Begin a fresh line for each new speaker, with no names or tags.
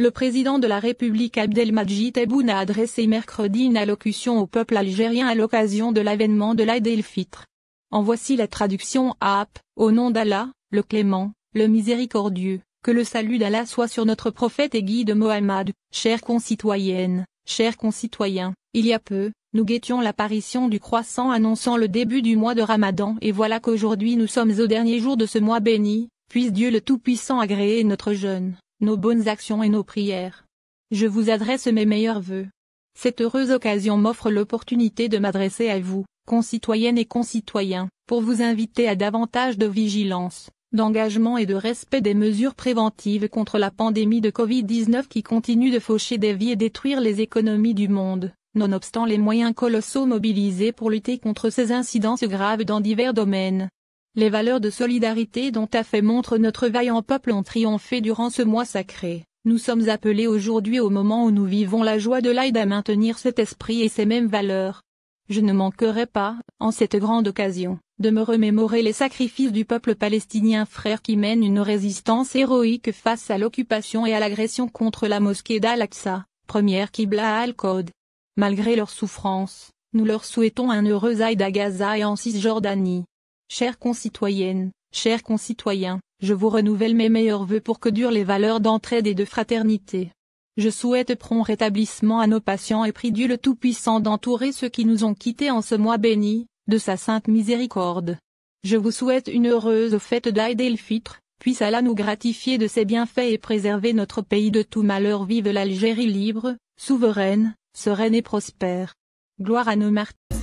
Le président de la République Abdelmadjid Tebboune a adressé mercredi une allocution au peuple algérien à l'occasion de l'avènement de l'Aïd el Fitr. En voici la traduction Aap, au nom d'Allah, le clément, le miséricordieux, que le salut d'Allah soit sur notre prophète et guide Mohammed, chère concitoyenne, chers concitoyens, il y a peu, nous guettions l'apparition du croissant annonçant le début du mois de Ramadan et voilà qu'aujourd'hui nous sommes au dernier jour de ce mois béni, puisse Dieu le Tout-Puissant agréer notre jeûne nos bonnes actions et nos prières. Je vous adresse mes meilleurs voeux. Cette heureuse occasion m'offre l'opportunité de m'adresser à vous, concitoyennes et concitoyens, pour vous inviter à davantage de vigilance, d'engagement et de respect des mesures préventives contre la pandémie de Covid-19 qui continue de faucher des vies et détruire les économies du monde, nonobstant les moyens colossaux mobilisés pour lutter contre ces incidences graves dans divers domaines. Les valeurs de solidarité dont a fait montre notre vaillant peuple ont triomphé durant ce mois sacré. Nous sommes appelés aujourd'hui au moment où nous vivons la joie de l'aide à maintenir cet esprit et ces mêmes valeurs. Je ne manquerai pas, en cette grande occasion, de me remémorer les sacrifices du peuple palestinien frère qui mène une résistance héroïque face à l'occupation et à l'agression contre la mosquée d'Al-Aqsa, première Qibla à Al-Qod. Malgré leurs souffrances, nous leur souhaitons un heureux Aïd à Gaza et en Cisjordanie. Chères concitoyennes, chers concitoyens, je vous renouvelle mes meilleurs voeux pour que durent les valeurs d'entraide et de fraternité. Je souhaite prompt rétablissement à nos patients et prie Dieu le Tout-Puissant d'entourer ceux qui nous ont quittés en ce mois béni, de sa sainte miséricorde. Je vous souhaite une heureuse fête d'Aïd el-Fitr, puisse Allah nous gratifier de ses bienfaits et préserver notre pays de tout malheur. Vive l'Algérie libre, souveraine, sereine et prospère. Gloire à nos martyrs.